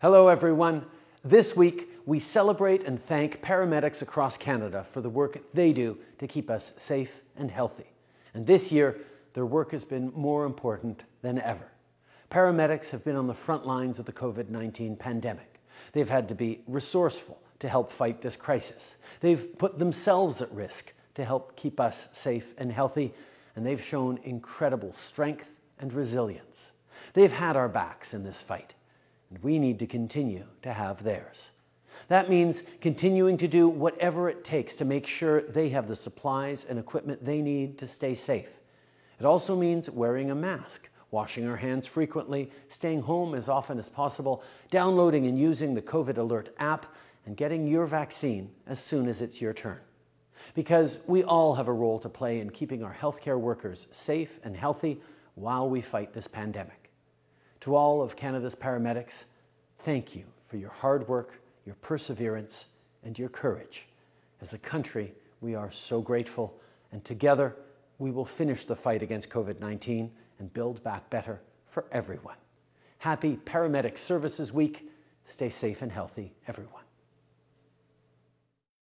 Hello, everyone. This week, we celebrate and thank paramedics across Canada for the work they do to keep us safe and healthy. And this year, their work has been more important than ever. Paramedics have been on the front lines of the COVID 19 pandemic. They've had to be resourceful to help fight this crisis. They've put themselves at risk to help keep us safe and healthy, and they've shown incredible strength and resilience. They've had our backs in this fight and we need to continue to have theirs. That means continuing to do whatever it takes to make sure they have the supplies and equipment they need to stay safe. It also means wearing a mask, washing our hands frequently, staying home as often as possible, downloading and using the COVID Alert app, and getting your vaccine as soon as it's your turn. Because we all have a role to play in keeping our healthcare workers safe and healthy while we fight this pandemic. To all of Canada's paramedics, thank you for your hard work, your perseverance, and your courage. As a country, we are so grateful, and together we will finish the fight against COVID 19 and build back better for everyone. Happy Paramedic Services Week. Stay safe and healthy, everyone.